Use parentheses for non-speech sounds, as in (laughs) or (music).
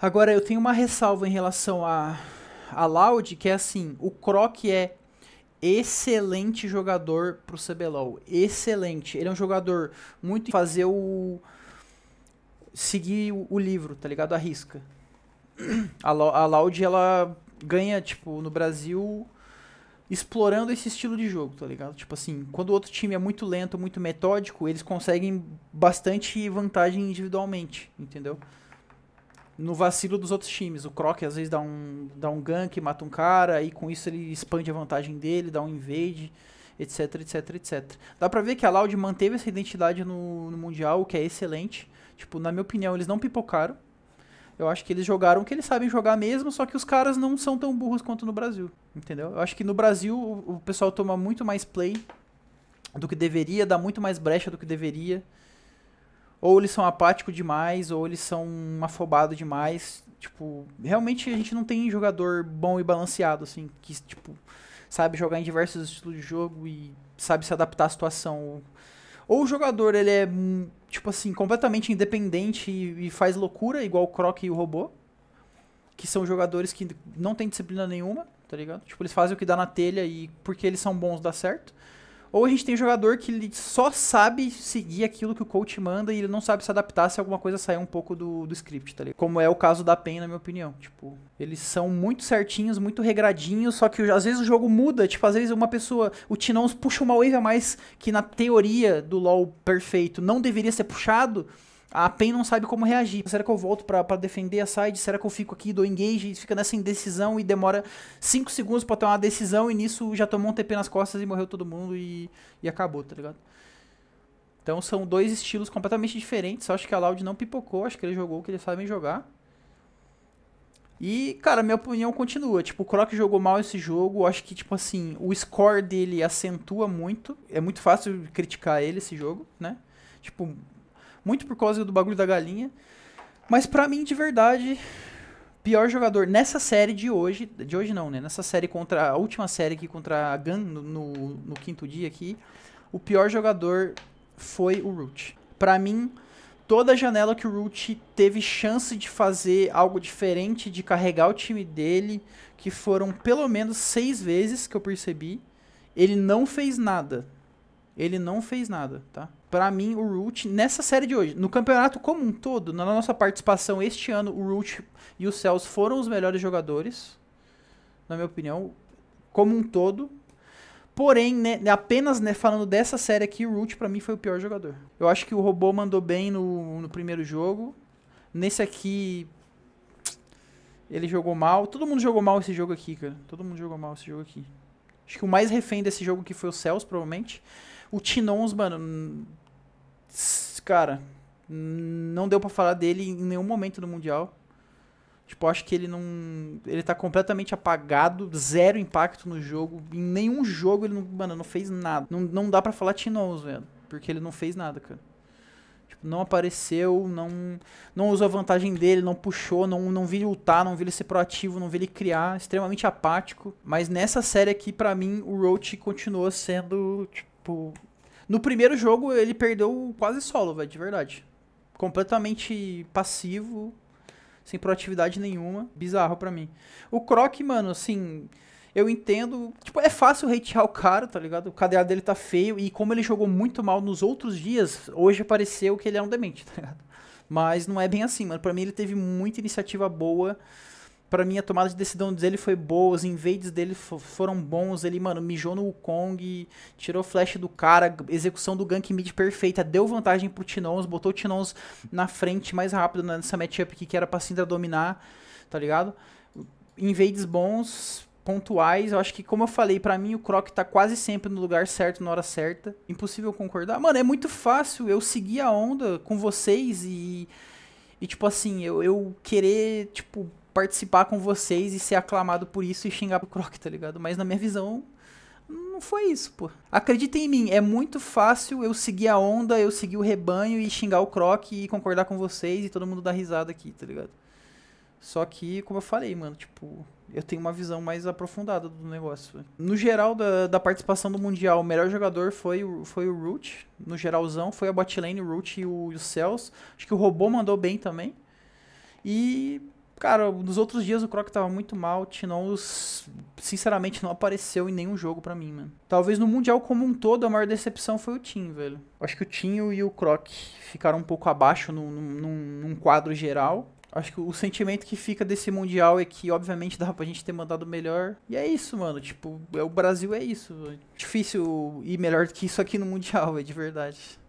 Agora, eu tenho uma ressalva em relação a, a Loud, que é assim, o Croc é excelente jogador pro CBLOL. Excelente. Ele é um jogador muito fazer o. seguir o, livro, tá ligado? A risca. A, a Loud, ela ganha, tipo, no Brasil, explorando esse estilo de jogo, tá ligado? Tipo assim, quando o outro time é muito lento, muito metódico, eles conseguem bastante vantagem individualmente, entendeu? no vacilo dos outros times. O Croc às vezes dá um, dá um gank, mata um cara, e com isso ele expande a vantagem dele, dá um invade, etc, etc, etc. Dá pra ver que a Loud manteve essa identidade no, no Mundial, o que é excelente. Tipo, na minha opinião, eles não pipocaram. Eu acho que eles jogaram o que eles sabem jogar mesmo, só que os caras não são tão burros quanto no Brasil, entendeu? Eu acho que no Brasil o, o pessoal toma muito mais play do que deveria, dá muito mais brecha do que deveria ou eles são apáticos demais, ou eles são afobados demais. Tipo, realmente a gente não tem jogador bom e balanceado, assim, que, tipo, sabe jogar em diversos estilos de jogo e sabe se adaptar à situação. Ou o jogador, ele é, hum, tipo assim, completamente independente e, e faz loucura, igual o Croc e o Robô, que são jogadores que não tem disciplina nenhuma, tá ligado? Tipo, eles fazem o que dá na telha e porque eles são bons dá certo ou a gente tem jogador que ele só sabe seguir aquilo que o coach manda e ele não sabe se adaptar se alguma coisa sair um pouco do, do script, tá ligado? Como é o caso da PEN, na minha opinião. Tipo, eles são muito certinhos, muito regradinhos, só que às vezes o jogo muda. Tipo, às vezes uma pessoa, o Tinons puxa uma wave a mais que na teoria do LoL perfeito não deveria ser puxado a PEN não sabe como reagir. Será que eu volto para defender a side? Será que eu fico aqui, dou engage? Fica nessa indecisão e demora 5 segundos para tomar uma decisão e nisso já tomou um TP nas costas e morreu todo mundo e, e acabou, tá ligado? Então são dois estilos completamente diferentes. Eu acho que a Loud não pipocou, acho que ele jogou o que eles sabem jogar. E, cara, minha opinião continua. Tipo, o Croc jogou mal esse jogo. acho que, tipo assim, o score dele acentua muito. É muito fácil criticar ele esse jogo, né? Tipo, muito por causa do bagulho da galinha. Mas para mim, de verdade, pior jogador nessa série de hoje. De hoje não, né? Nessa série contra. A última série aqui contra a Gun no, no, no quinto dia aqui. O pior jogador foi o Root. Para mim, toda janela que o Root teve chance de fazer algo diferente, de carregar o time dele, que foram pelo menos seis vezes que eu percebi, ele não fez nada ele não fez nada, tá? Para mim, o Root, nessa série de hoje, no campeonato como um todo, na nossa participação este ano, o Root e o Cells foram os melhores jogadores, na minha opinião, como um todo. Porém, né, apenas né, falando dessa série aqui, o Root para mim foi o pior jogador. Eu acho que o robô mandou bem no, no primeiro jogo. Nesse aqui, ele jogou mal. Todo mundo jogou mal esse jogo aqui, cara. Todo mundo jogou mal esse jogo aqui. Acho que o mais refém desse jogo que foi o Celso, provavelmente. O Tinons, mano. Cara, não deu para falar dele em nenhum momento do Mundial. Tipo, acho que ele não. Ele tá completamente apagado, zero impacto no jogo. Em nenhum jogo ele não, mano, não fez nada. Não, não dá para falar Tinons, velho. Porque ele não fez nada, cara. Tipo, não apareceu, não não usou a vantagem dele, não puxou, não, não vi ele lutar, não vi ele ser proativo, não vi ele criar, extremamente apático. Mas nessa série aqui, para mim, o Roach continuou sendo, tipo... No primeiro jogo, ele perdeu quase solo, velho, de verdade. Completamente passivo, sem proatividade nenhuma. Bizarro para mim. O Croc, mano, assim eu entendo. Tipo, é fácil hatear o cara, tá ligado? O cadeado dele tá feio. E como ele jogou muito mal nos outros dias, hoje pareceu que ele é um demente, tá ligado? Mas não é bem assim, mano. Pra mim ele teve muita iniciativa boa. Pra mim a tomada de decisão dele foi boa. Os invades dele foram bons. Ele, mano, mijou no Wukong, tirou flash do cara. Execução do gank mid perfeita. Deu vantagem pro Tinons, botou o Tinons na frente mais rápido nessa matchup que era pra Syndra dominar, tá ligado? Invades bons, pontuais. Eu acho que, como eu falei, para mim o Croc tá quase sempre no lugar certo, na hora certa. Impossível concordar. Mano, é muito fácil eu seguir a onda com vocês e. E, tipo assim, eu, eu querer, tipo, participar com vocês e ser aclamado por isso e xingar o Croc, tá ligado? Mas na minha visão, não foi isso, pô. Acreditem em mim, é muito fácil eu seguir a onda, eu seguir o rebanho e xingar o Croc e concordar com vocês e todo mundo dar risada aqui, tá ligado? Só que, como eu falei, mano, tipo, eu tenho uma visão mais aprofundada do negócio. No geral, da, da participação do Mundial, o melhor jogador foi, foi o Root. No geralzão, foi a Botlane, o Root e o, o Cells. Acho que o Robô mandou bem também. E, cara, nos outros dias o Croc tava muito mal. Tinon, sinceramente, não apareceu em nenhum jogo para mim, mano. Talvez no Mundial como um todo, a maior decepção foi o Tim, velho. Acho que o tim e o Croc ficaram um pouco abaixo no, no, num, num quadro geral. Acho que o sentimento que fica desse Mundial é que, obviamente, dava pra gente ter mandado melhor. E é isso, mano. Tipo, é, o Brasil é isso. É difícil ir melhor do que isso aqui no Mundial, (laughs) é de verdade.